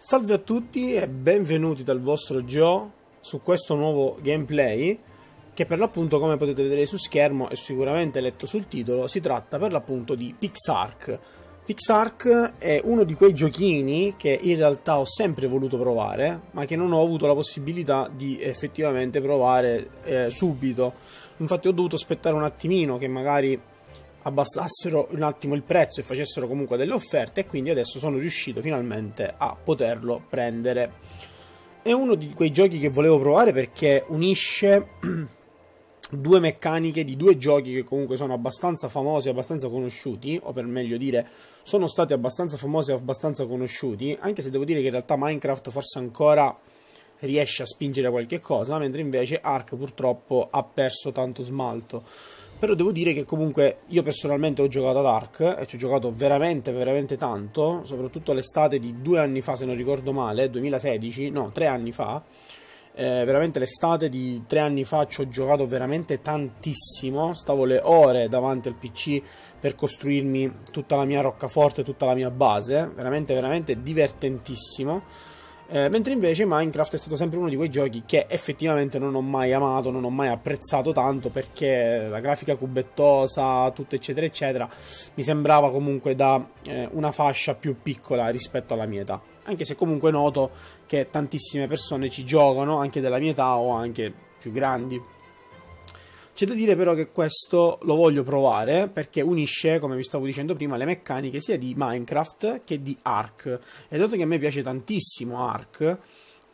Salve a tutti e benvenuti dal vostro Gio su questo nuovo gameplay che per l'appunto come potete vedere su schermo e sicuramente letto sul titolo si tratta per l'appunto di Pixark. Pixark è uno di quei giochini che in realtà ho sempre voluto provare ma che non ho avuto la possibilità di effettivamente provare eh, subito. Infatti ho dovuto aspettare un attimino che magari abbassassero un attimo il prezzo e facessero comunque delle offerte e quindi adesso sono riuscito finalmente a poterlo prendere. È uno di quei giochi che volevo provare perché unisce due meccaniche di due giochi che comunque sono abbastanza famosi, abbastanza conosciuti, o per meglio dire, sono stati abbastanza famosi e abbastanza conosciuti, anche se devo dire che in realtà Minecraft forse ancora riesce a spingere qualche cosa, mentre invece Ark purtroppo ha perso tanto smalto. Però devo dire che comunque io personalmente ho giocato ad Ark e ci ho giocato veramente, veramente tanto, soprattutto l'estate di due anni fa, se non ricordo male, 2016, no, tre anni fa. Eh, veramente l'estate di tre anni fa ci ho giocato veramente tantissimo. Stavo le ore davanti al PC per costruirmi tutta la mia roccaforte, tutta la mia base. Veramente, veramente divertentissimo. Eh, mentre invece Minecraft è stato sempre uno di quei giochi che effettivamente non ho mai amato, non ho mai apprezzato tanto perché la grafica cubettosa, tutto eccetera eccetera, mi sembrava comunque da eh, una fascia più piccola rispetto alla mia età. Anche se comunque noto che tantissime persone ci giocano, anche della mia età o anche più grandi. C'è da dire però che questo lo voglio provare perché unisce, come vi stavo dicendo prima, le meccaniche sia di Minecraft che di Ark. E dato che a me piace tantissimo Ark,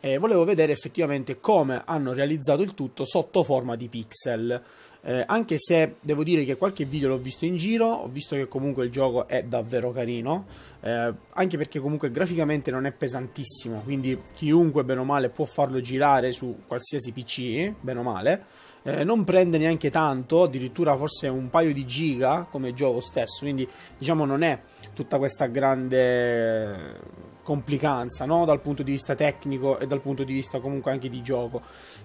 eh, volevo vedere effettivamente come hanno realizzato il tutto sotto forma di pixel. Eh, anche se devo dire che qualche video l'ho visto in giro, ho visto che comunque il gioco è davvero carino, eh, anche perché comunque graficamente non è pesantissimo, quindi chiunque bene o male può farlo girare su qualsiasi PC, bene o male eh, non prende neanche tanto, addirittura forse un paio di giga come gioco stesso, quindi diciamo non è tutta questa grande complicanza no? dal punto di vista tecnico e dal punto di vista comunque anche di gioco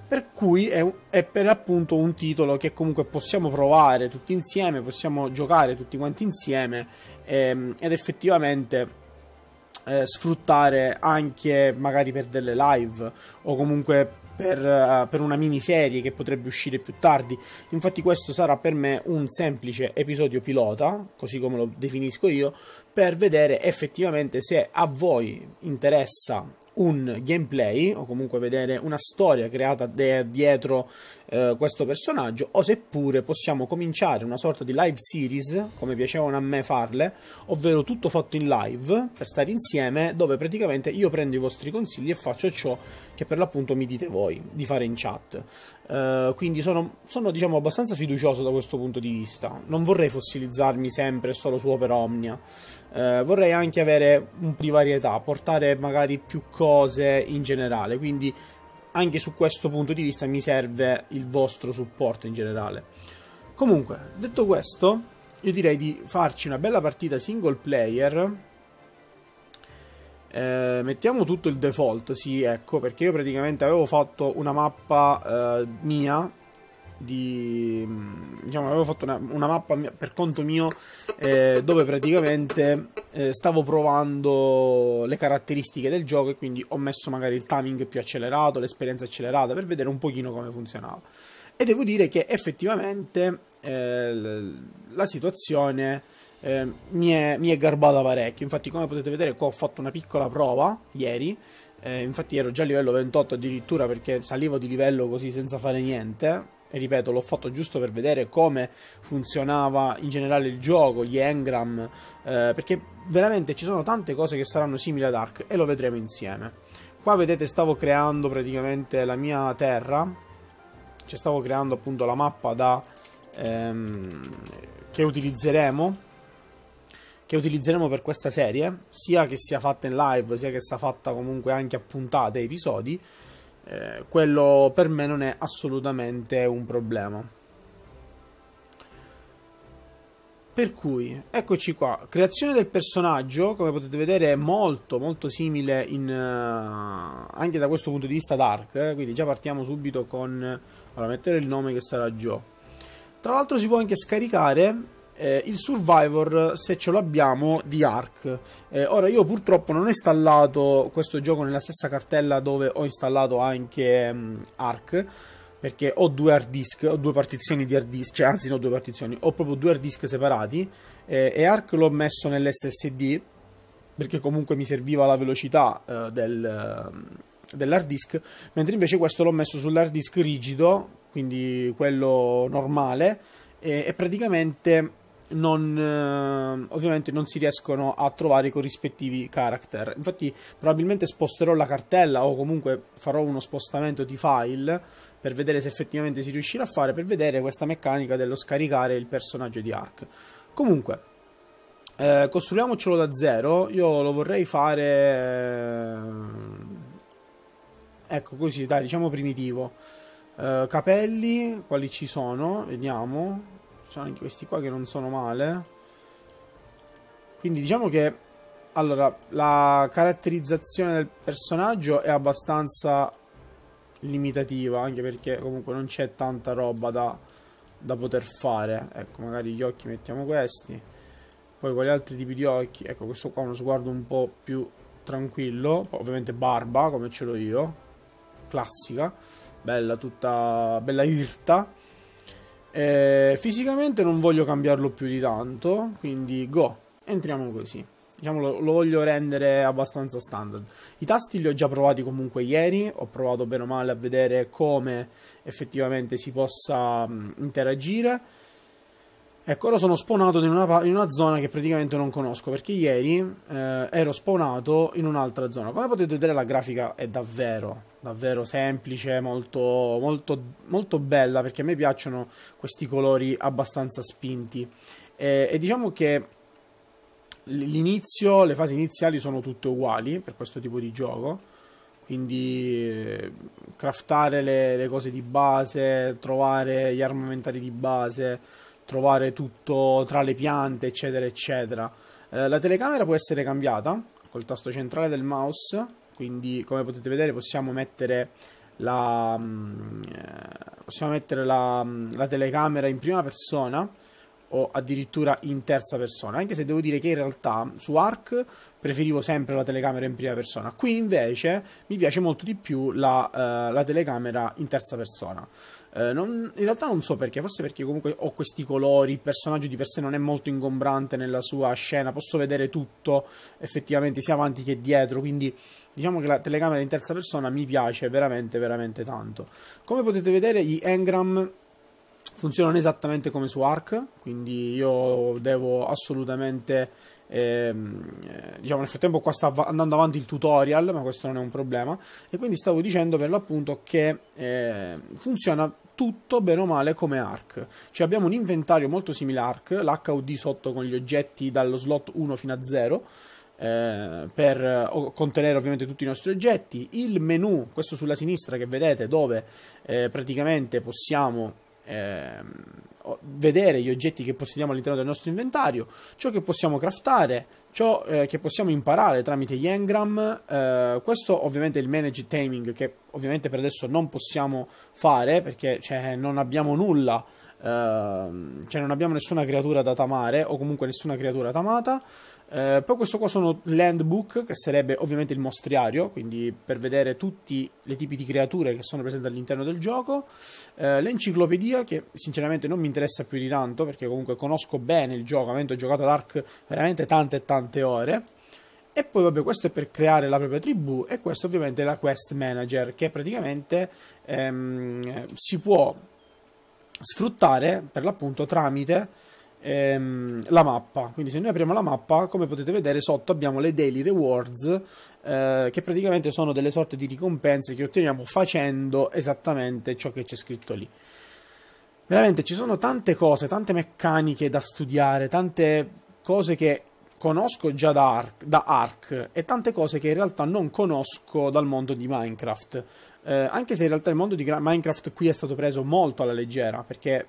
per cui è, è, per appunto un titolo che comunque possiamo provare tutti insieme possiamo giocare tutti quanti insieme ehm, ed effettivamente eh, sfruttare anche magari per delle live o comunque per, uh, per una miniserie che potrebbe uscire più tardi. Infatti questo sarà per me un semplice episodio pilota, così come lo definisco io, per vedere effettivamente se a voi interessa un gameplay o comunque vedere una storia creata de- dietro eh, questo personaggio o seppure possiamo cominciare una sorta di live series come piacevano a me farle ovvero tutto fatto in live per stare insieme dove praticamente io prendo i vostri consigli e faccio ciò che per l'appunto mi dite voi di fare in chat eh, quindi sono, sono diciamo abbastanza fiducioso da questo punto di vista non vorrei fossilizzarmi sempre solo su Opera Omnia eh, vorrei anche avere un più varietà, portare magari più cose in generale, quindi anche su questo punto di vista mi serve il vostro supporto in generale. Comunque, detto questo, io direi di farci una bella partita single player. Eh, mettiamo tutto il default, sì, ecco, perché io praticamente avevo fatto una mappa eh, mia di diciamo avevo fatto una, una mappa mia, per conto mio eh, dove praticamente eh, stavo provando le caratteristiche del gioco e quindi ho messo magari il timing più accelerato, l'esperienza accelerata per vedere un pochino come funzionava. E devo dire che effettivamente eh, la situazione eh, mi, è, mi, è, garbata parecchio. Infatti, come potete vedere, qua ho fatto una piccola prova ieri. Eh, infatti, ero già a livello 28 addirittura perché salivo di livello così senza fare niente e ripeto, l'ho fatto giusto per vedere come funzionava in generale il gioco, gli engram, eh, perché veramente ci sono tante cose che saranno simili ad Ark e lo vedremo insieme. Qua vedete stavo creando praticamente la mia terra, cioè stavo creando appunto la mappa da, ehm, che utilizzeremo che utilizzeremo per questa serie, sia che sia fatta in live, sia che sia fatta comunque anche a puntate, episodi. Eh, quello per me non è assolutamente un problema. Per cui, eccoci qua, creazione del personaggio, come potete vedere è molto molto simile in, uh, anche da questo punto di vista ad Ark, eh? quindi già partiamo subito con, allora mettere il nome che sarà Joe. Tra l'altro si può anche scaricare eh, il Survivor, se ce l'abbiamo, di Ark. Eh, ora, io purtroppo non ho installato questo gioco nella stessa cartella dove ho installato anche um, Ark, perché ho due hard disk, ho due partizioni di hard disk, cioè anzi no, due partizioni, ho proprio due hard disk separati eh, e Ark l'ho messo nell'SSD perché comunque mi serviva la velocità eh, del mm, dell'hard disk, mentre invece questo l'ho messo sull'hard disk rigido, quindi quello normale, e praticamente non, eh, ovviamente non si riescono a trovare i corrispettivi character. Infatti, probabilmente sposterò la cartella o comunque farò uno spostamento di file per vedere se effettivamente si riuscirà a fare, per vedere questa meccanica dello scaricare il personaggio di Ark. Comunque, eh, costruiamocelo da zero. Io lo vorrei fare. Eh, ecco così, dai, diciamo primitivo. Eh, capelli, quali ci sono? Vediamo sono cioè, anche questi qua che non sono male. Quindi diciamo che allora, la caratterizzazione del personaggio è abbastanza limitativa, anche perché comunque non c'è tanta roba da, da, poter fare. Ecco, magari gli occhi mettiamo questi. Poi quali altri tipi di occhi? Ecco, questo qua è uno sguardo un po' più tranquillo. Poi, ovviamente barba, come ce l'ho io. Classica. Bella, tutta... bella irta. Eh, fisicamente non voglio cambiarlo più di tanto, quindi go, entriamo così. Diciamo, lo, lo, voglio rendere abbastanza standard. I tasti li ho già provati comunque ieri, ho provato bene o male a vedere come effettivamente si possa mh, mm, interagire. Ecco, ora sono spawnato in una, in una, zona che praticamente non conosco, perché ieri eh, ero spawnato in un'altra zona. Come potete vedere la grafica è davvero davvero semplice, molto, molto, molto bella perché a me piacciono questi colori abbastanza spinti. E, e diciamo che l'inizio, le fasi iniziali sono tutte uguali per questo tipo di gioco. Quindi eh, craftare le, le cose di base, trovare gli armamentari di base, trovare tutto tra le piante, eccetera, eccetera. Eh, la telecamera può essere cambiata col tasto centrale del mouse quindi come potete vedere possiamo mettere la, mm, eh, possiamo mettere la, mm, la telecamera in prima persona o addirittura in terza persona, anche se devo dire che in realtà su Arc preferivo sempre la telecamera in prima persona, qui invece mi piace molto di più la, eh, la telecamera in terza persona. Eh, non, in realtà non so perché, forse perché comunque ho questi colori, il personaggio di per sé non è molto ingombrante nella sua scena, posso vedere tutto effettivamente sia avanti che dietro, quindi diciamo che la telecamera in terza persona mi piace veramente veramente tanto. Come potete vedere gli engram funzionano esattamente come su Arc, quindi io devo assolutamente, ehm, eh, diciamo nel frattempo qua sta andando avanti il tutorial, ma questo non è un problema, e quindi stavo dicendo per l'appunto che eh, funziona tutto bene o male come ARC. Cioè abbiamo un inventario molto simile a ARC, l'HUD sotto con gli oggetti dallo slot 1 fino a 0, eh, per contenere ovviamente tutti i nostri oggetti, il menu, questo sulla sinistra che vedete, dove eh, praticamente possiamo ehm, vedere gli oggetti che possediamo all'interno del nostro inventario, ciò che possiamo craftare, ciò eh, che possiamo imparare tramite gli engram. Eh, questo ovviamente è il manage taming che ovviamente per adesso non possiamo fare perché cioè, non abbiamo nulla Uh, cioè non abbiamo nessuna creatura da tamare o comunque nessuna creatura tamata. Uh, poi questo qua sono land book che sarebbe ovviamente il mostriario, quindi per vedere tutti i tipi di creature che sono presenti all'interno del gioco. Uh, l'enciclopedia che sinceramente non mi interessa più di tanto perché comunque conosco bene il gioco, avendo giocato ad Ark veramente tante e tante ore. E poi, vabbè, questo è per creare la propria tribù e questo ovviamente è la quest manager che praticamente ehm, si può sfruttare per l'appunto tramite ehm, la mappa. Quindi se noi apriamo la mappa, come potete vedere sotto abbiamo le daily rewards eh, che praticamente sono delle sorte di ricompense che otteniamo facendo esattamente ciò che c'è scritto lì. Veramente ci sono tante cose, tante meccaniche da studiare, tante cose che conosco già da Ark, da Ark, e tante cose che in realtà non conosco dal mondo di Minecraft. Eh, anche se in realtà il mondo di Minecraft qui è stato preso molto alla leggera, perché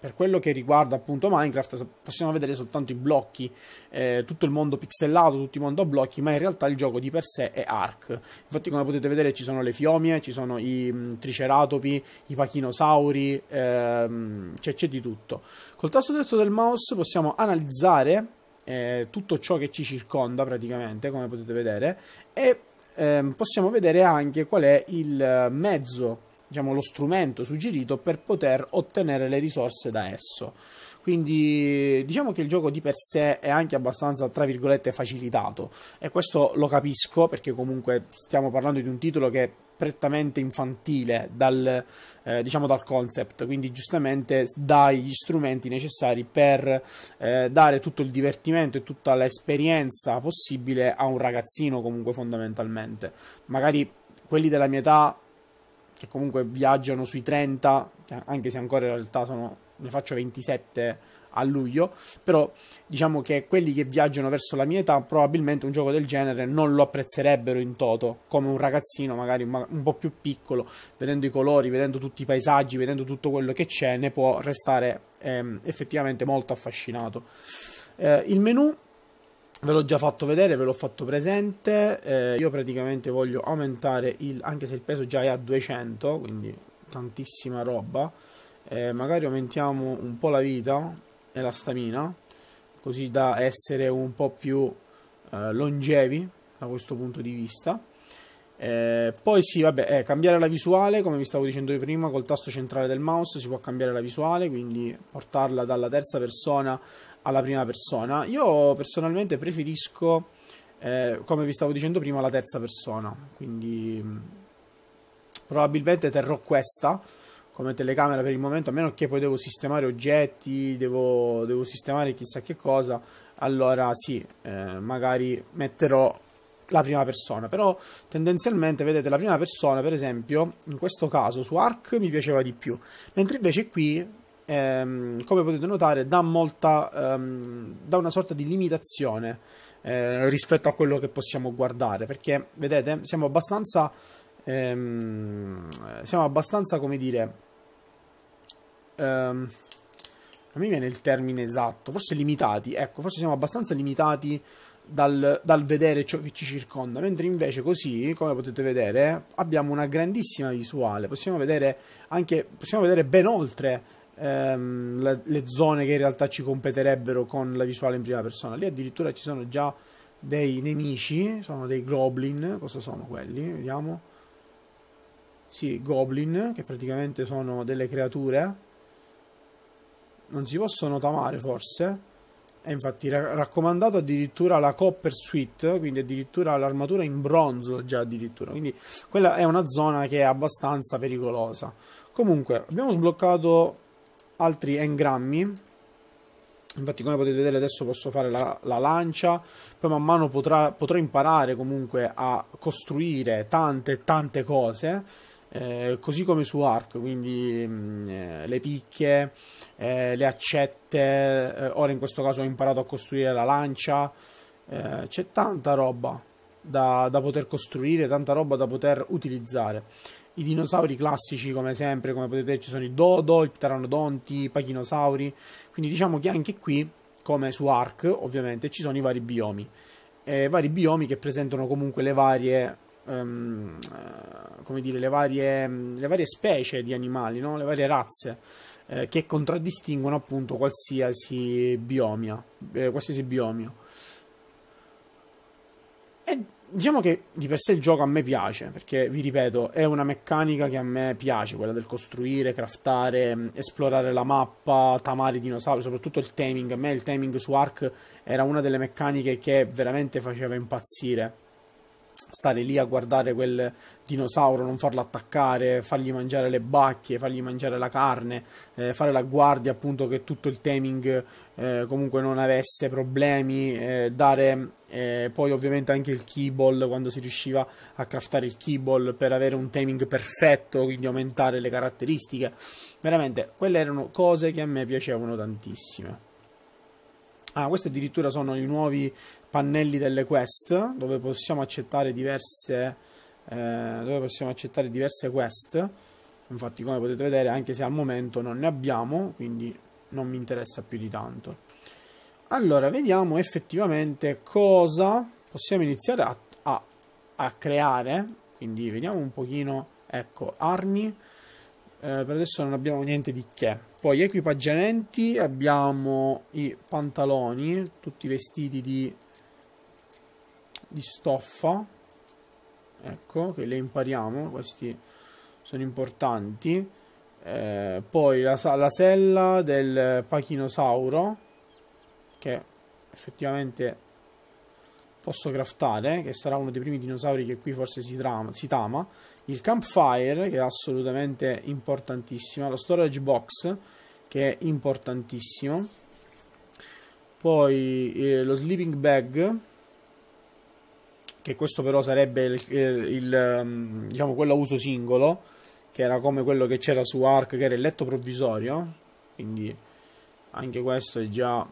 per quello che riguarda appunto Minecraft possiamo vedere soltanto i blocchi, eh, tutto il mondo pixelato, tutto il mondo a blocchi, ma in realtà il gioco di per sé è Ark. Infatti come potete vedere ci sono le fiomie, ci sono i mh, mm, triceratopi, i pachinosauri, ehm, c'è, c'è di tutto. Col tasto destro del mouse possiamo analizzare eh, tutto ciò che ci circonda praticamente, come potete vedere, e ehm, possiamo vedere anche qual è il mezzo, diciamo lo strumento suggerito per poter ottenere le risorse da esso. Quindi diciamo che il gioco di per sé è anche abbastanza, tra virgolette, facilitato e questo lo capisco perché comunque stiamo parlando di un titolo che prettamente infantile dal, eh, diciamo dal concept, quindi giustamente dai gli strumenti necessari per eh, dare tutto il divertimento e tutta l'esperienza possibile a un ragazzino comunque fondamentalmente. Magari quelli della mia età che comunque viaggiano sui 30, anche se ancora in realtà sono ne faccio 27 a luglio, però diciamo che quelli che viaggiano verso la mia età probabilmente un gioco del genere non lo apprezzerebbero in toto, come un ragazzino magari un po' più piccolo, vedendo i colori, vedendo tutti i paesaggi, vedendo tutto quello che c'è, ne può restare ehm, effettivamente molto affascinato. Eh, il menu ve l'ho già fatto vedere, ve l'ho fatto presente, eh, io praticamente voglio aumentare il, anche se il peso già è a 200, quindi tantissima roba eh, magari aumentiamo un po' la vita e la stamina, così da essere un po' più eh, longevi da questo punto di vista. Eh, poi sì, vabbè, eh, cambiare la visuale, come vi stavo dicendo io prima, col tasto centrale del mouse si può cambiare la visuale, quindi portarla dalla terza persona alla prima persona. Io personalmente preferisco... Eh, come vi stavo dicendo prima, la terza persona. Quindi mm, probabilmente terrò questa come telecamera per il momento, a meno che poi devo sistemare oggetti, devo, devo sistemare chissà che cosa, allora sì, eh, magari metterò la prima persona, però tendenzialmente vedete la prima persona, per esempio, in questo caso su Arc mi piaceva di più, mentre invece qui ehm, come potete notare dà molta ehm, dà una sorta di limitazione eh, rispetto a quello che possiamo guardare, perché vedete, siamo abbastanza ehm, siamo abbastanza come dire Um, non mi viene il termine esatto, forse limitati, ecco, forse siamo abbastanza limitati dal, dal, vedere ciò che ci circonda, mentre invece così, come potete vedere, abbiamo una grandissima visuale, possiamo vedere, anche, possiamo vedere ben oltre ehm, le, le, zone che in realtà ci competerebbero con la visuale in prima persona, lì addirittura ci sono già dei nemici, sono dei goblin, cosa sono quelli? Vediamo. Sì, goblin, che praticamente sono delle creature non si possono tamare forse. E infatti raccomandato addirittura la Copper Suite, quindi addirittura l'armatura in bronzo già addirittura, quindi quella è una zona che è abbastanza pericolosa. Comunque abbiamo sbloccato altri engrammi, infatti come potete vedere adesso posso fare la, la lancia, poi man mano potrà, potrò imparare comunque a costruire tante tante cose eh, così come su Ark, quindi mh, mm, eh, le picche, eh, le accette, eh, ora in questo caso ho imparato a costruire la lancia, eh, c'è tanta roba da, da, poter costruire, tanta roba da poter utilizzare. I dinosauri classici, come sempre, come potete vedere, ci sono i dodo, i pteranodonti, i pachinosauri, quindi diciamo che anche qui, come su Ark, ovviamente, ci sono i vari biomi. vari biomi che presentano comunque le varie um, come dire, le varie, le varie, specie di animali, no? le varie razze eh, che contraddistinguono appunto qualsiasi biomia, eh, qualsiasi biomio. E diciamo che di per sé il gioco a me piace, perché vi ripeto, è una meccanica che a me piace, quella del costruire, craftare, mm, esplorare la mappa, tamare i dinosauri, soprattutto il taming. A me il taming su Ark era una delle meccaniche che veramente faceva impazzire stare lì a guardare quel dinosauro, non farlo attaccare, fargli mangiare le bacchie, fargli mangiare la carne, eh, fare la guardia appunto che tutto il taming eh, comunque non avesse problemi, eh, dare eh, poi ovviamente anche il keyball quando si riusciva a craftare il keyball per avere un taming perfetto, quindi aumentare le caratteristiche. Veramente, quelle erano cose che a me piacevano tantissime. Ah, questi addirittura sono i nuovi pannelli delle quest, dove possiamo accettare diverse, eh, dove possiamo accettare diverse quest. Infatti, come potete vedere, anche se al momento non ne abbiamo, quindi non mi interessa più di tanto. Allora, vediamo effettivamente cosa possiamo iniziare a, a, a creare. Quindi vediamo un pochino, ecco, armi. Eh, per adesso non abbiamo niente di che. Poi equipaggiamenti, abbiamo i pantaloni, tutti vestiti di, di stoffa, ecco, che le impariamo, questi sono importanti. Eh, poi la, la, sella del pachinosauro, che effettivamente posso craftare, che sarà uno dei primi dinosauri che qui forse si, trama, si tama, il campfire, che è assolutamente importantissimo, lo storage box, che è importantissimo, poi eh, lo sleeping bag, che questo però sarebbe il, eh, il, ehm, diciamo quello a uso singolo, che era come quello che c'era su Ark, che era il letto provvisorio, quindi anche questo è già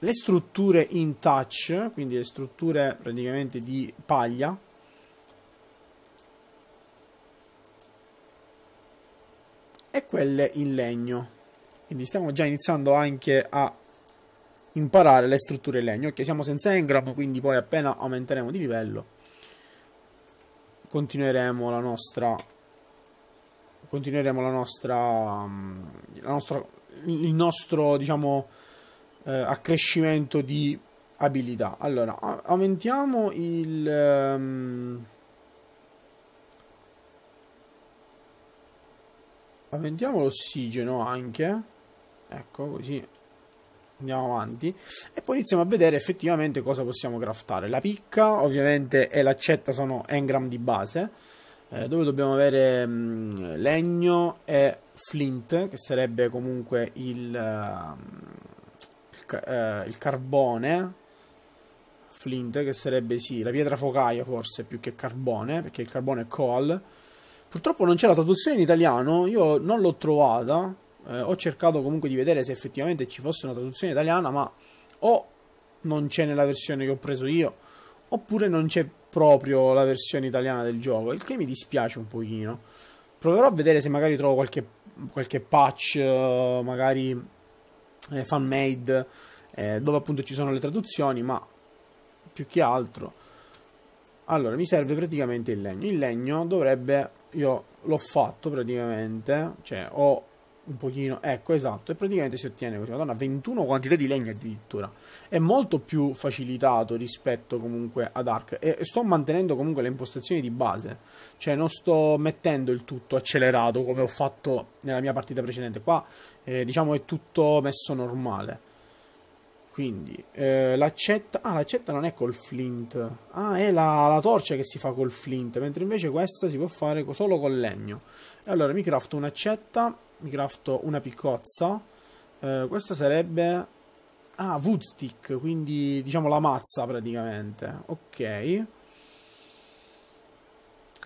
le strutture in touch, quindi le strutture praticamente di paglia, e quelle in legno. Quindi stiamo già iniziando anche a imparare le strutture in legno. Ok, siamo senza engram, quindi poi appena aumenteremo di livello continueremo la nostra continueremo la nostra, mm, la nostra il nostro diciamo eh, accrescimento di abilità. Allora, aumentiamo il... Um, aumentiamo l'ossigeno anche. Ecco, così andiamo avanti e poi iniziamo a vedere effettivamente cosa possiamo craftare. La picca, ovviamente, e l'accetta sono engram di base, eh, dove dobbiamo avere mh, mm, legno e flint, che sarebbe comunque il... Uh, eh, il carbone, flint, che sarebbe sì, la pietra focaia forse più che carbone, perché il carbone è coal. Purtroppo non c'è la traduzione in italiano, io non l'ho trovata, eh, ho cercato comunque di vedere se effettivamente ci fosse una traduzione italiana, ma o non c'è nella versione che ho preso io, oppure non c'è proprio la versione italiana del gioco, il che mi dispiace un pochino. Proverò a vedere se magari trovo qualche, qualche patch, eh, magari eh, fan made eh, dove appunto ci sono le traduzioni, ma più che altro. Allora, mi serve praticamente il legno. Il legno dovrebbe, io l'ho fatto praticamente, cioè ho un pochino, ecco esatto, e praticamente si ottiene così, madonna, 21 quantità di legna addirittura, è molto più facilitato rispetto comunque ad Arc e sto mantenendo comunque le impostazioni di base, cioè non sto mettendo il tutto accelerato come ho fatto nella mia partita precedente, qua eh, diciamo è tutto messo normale. Quindi eh, l'accetta, ah l'accetta non è col flint, ah è la, la, torcia che si fa col flint, mentre invece questa si può fare solo col legno. E allora mi crafto un'accetta mi crafto una piccozza. Eh, questa sarebbe... Ah, woodstick, quindi diciamo la mazza praticamente. Ok.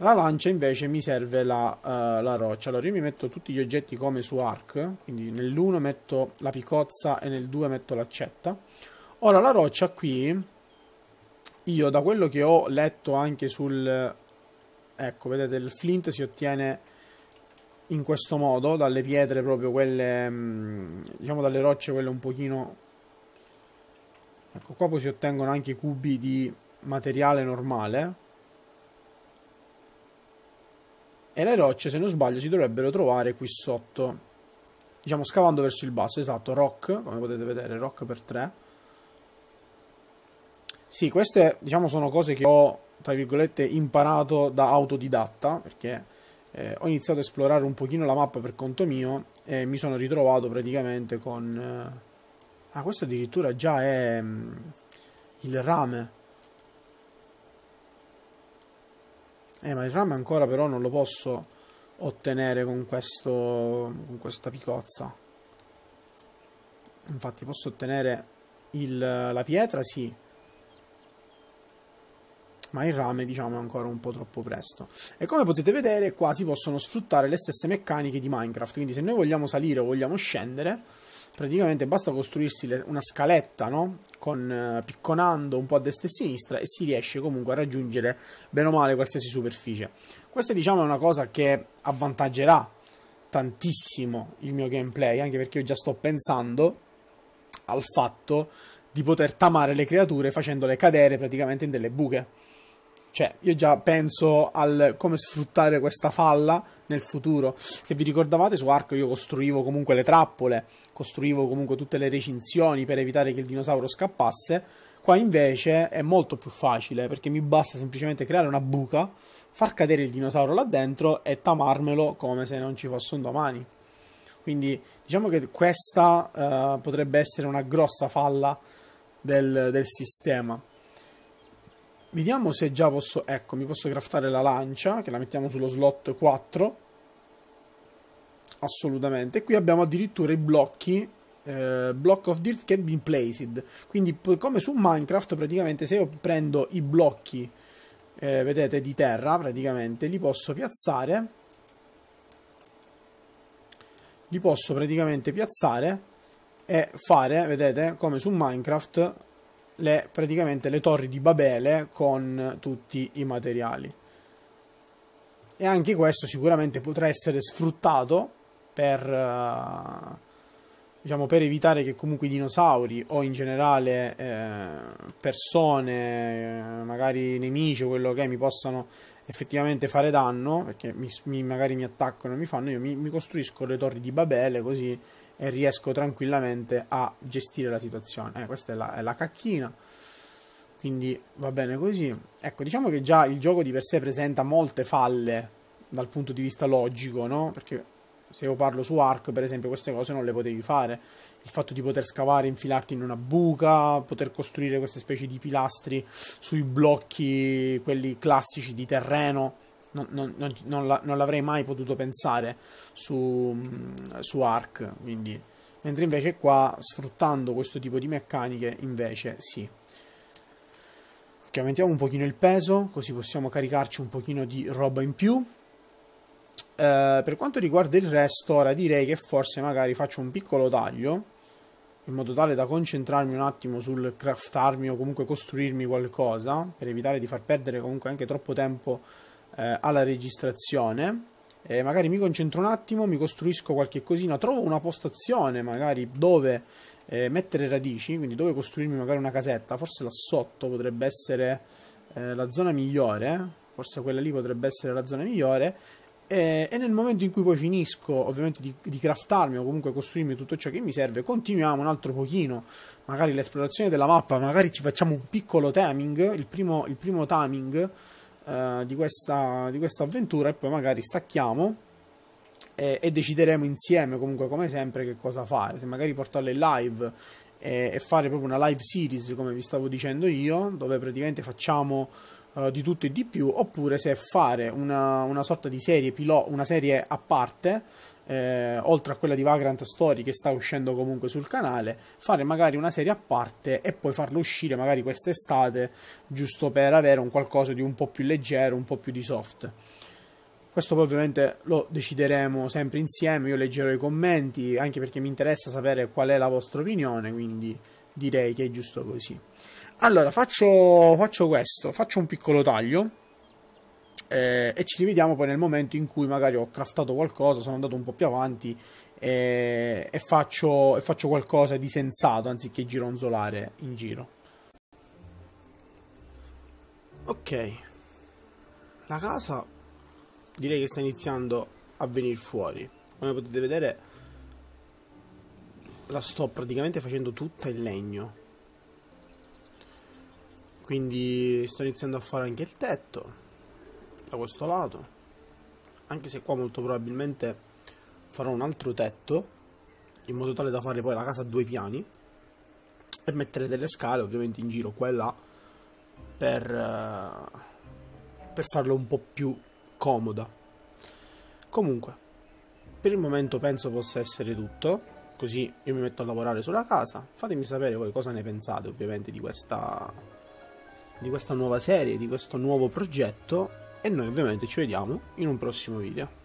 La lancia invece mi serve la, uh, la, roccia. Allora io mi metto tutti gli oggetti come su arc, quindi nell'1 metto la piccozza e nel 2 metto l'accetta. Ora la roccia qui, io da quello che ho letto anche sul... Ecco, vedete, il flint si ottiene in questo modo, dalle pietre proprio quelle, mm, diciamo dalle rocce quelle un pochino... Ecco qua poi si ottengono anche cubi di materiale normale. E le rocce, se non sbaglio, si dovrebbero trovare qui sotto. Diciamo scavando verso il basso, esatto, rock, come potete vedere, rock per 3. Sì, queste diciamo sono cose che ho, tra virgolette, imparato da autodidatta, perché eh, ho iniziato a esplorare un pochino la mappa per conto mio e mi sono ritrovato praticamente con... Eh... Ah, questo addirittura già è mh, mm, il rame. Eh, ma il rame ancora però non lo posso ottenere con, questo, con questa picozza. Infatti posso ottenere il, la pietra, sì ma il rame diciamo è ancora un po' troppo presto. E come potete vedere qua si possono sfruttare le stesse meccaniche di Minecraft, quindi se noi vogliamo salire o vogliamo scendere, praticamente basta costruirsi le, una scaletta, no? Con, eh, picconando un po' a destra e a sinistra e si riesce comunque a raggiungere bene o male qualsiasi superficie. Questa diciamo è una cosa che avvantaggerà tantissimo il mio gameplay, anche perché io già sto pensando al fatto di poter tamare le creature facendole cadere praticamente in delle buche. Cioè, io già penso al come sfruttare questa falla nel futuro. Se vi ricordavate su Arco io costruivo comunque le trappole, costruivo comunque tutte le recinzioni per evitare che il dinosauro scappasse. Qua invece è molto più facile perché mi basta semplicemente creare una buca, far cadere il dinosauro là dentro e tamarmelo come se non ci fosse un domani. Quindi diciamo che questa uh, potrebbe essere una grossa falla del, del sistema. Vediamo se già posso... Ecco, mi posso craftare la lancia, che la mettiamo sullo slot 4. Assolutamente. qui abbiamo addirittura i blocchi eh, block of dirt can be placed. Quindi, come su Minecraft, praticamente se io prendo i blocchi, eh, vedete, di terra, praticamente li posso piazzare. Li posso praticamente piazzare e fare, vedete, come su Minecraft le, praticamente le torri di Babele con tutti i materiali. E anche questo sicuramente potrà essere sfruttato per, eh, diciamo, per evitare che comunque i dinosauri o in generale eh, persone, eh, magari nemici o quello che è, mi possano effettivamente fare danno, perché mi, mi, magari mi attaccano e mi fanno, io mi, mi costruisco le torri di Babele così e riesco tranquillamente a gestire la situazione. Eh, questa è la, è la cacchina quindi va bene così. Ecco, diciamo che già il gioco di per sé presenta molte falle dal punto di vista logico, no? Perché se io parlo su Ark, per esempio, queste cose non le potevi fare. Il fatto di poter scavare, infilarti in una buca, poter costruire queste specie di pilastri sui blocchi, quelli classici di terreno, non, non, non, la, non, l'avrei mai potuto pensare su, su Arc, quindi. mentre invece qua sfruttando questo tipo di meccaniche invece sì. Ok, aumentiamo un pochino il peso, così possiamo caricarci un pochino di roba in più. Eh, per quanto riguarda il resto, ora direi che forse magari faccio un piccolo taglio in modo tale da concentrarmi un attimo sul craftarmi o comunque costruirmi qualcosa per evitare di far perdere comunque anche troppo tempo eh, alla registrazione. E eh, magari mi concentro un attimo, mi costruisco qualche cosina, trovo una postazione magari dove eh, mettere radici, quindi dove costruirmi magari una casetta, forse là sotto potrebbe essere eh, la zona migliore, forse quella lì potrebbe essere la zona migliore, e, e nel momento in cui poi finisco ovviamente di, di, craftarmi o comunque costruirmi tutto ciò che mi serve, continuiamo un altro pochino, magari l'esplorazione della mappa, magari ci facciamo un piccolo timing, il primo, il primo timing eh, di, questa, di questa avventura e poi magari stacchiamo e, e, decideremo insieme comunque come sempre che cosa fare, se magari portarle live e, e fare proprio una live series come vi stavo dicendo io, dove praticamente facciamo eh, di tutto e di più, oppure se fare una, una sorta di serie, pilo- una serie a parte, eh, oltre a quella di Vagrant Story che sta uscendo comunque sul canale, fare magari una serie a parte e poi farlo uscire magari quest'estate, giusto per avere un qualcosa di un po' più leggero, un po' più di soft. Questo poi ovviamente lo decideremo sempre insieme, io leggerò i commenti, anche perché mi interessa sapere qual è la vostra opinione, quindi direi che è giusto così. Allora, faccio, faccio questo, faccio un piccolo taglio eh, e ci rivediamo poi nel momento in cui magari ho craftato qualcosa, sono andato un po' più avanti eh, e, faccio, e faccio qualcosa di sensato anziché gironzolare in giro. Ok, la casa direi che sta iniziando a venire fuori. Come potete vedere la sto praticamente facendo tutta in legno quindi sto iniziando a fare anche il tetto da questo lato anche se qua molto probabilmente farò un altro tetto in modo tale da fare poi la casa a due piani e mettere delle scale ovviamente in giro qua e là per, eh, per farlo un po' più comoda comunque per il momento penso possa essere tutto così io mi metto a lavorare sulla casa fatemi sapere voi cosa ne pensate ovviamente di questa di questa nuova serie, di questo nuovo progetto e noi ovviamente ci vediamo in un prossimo video.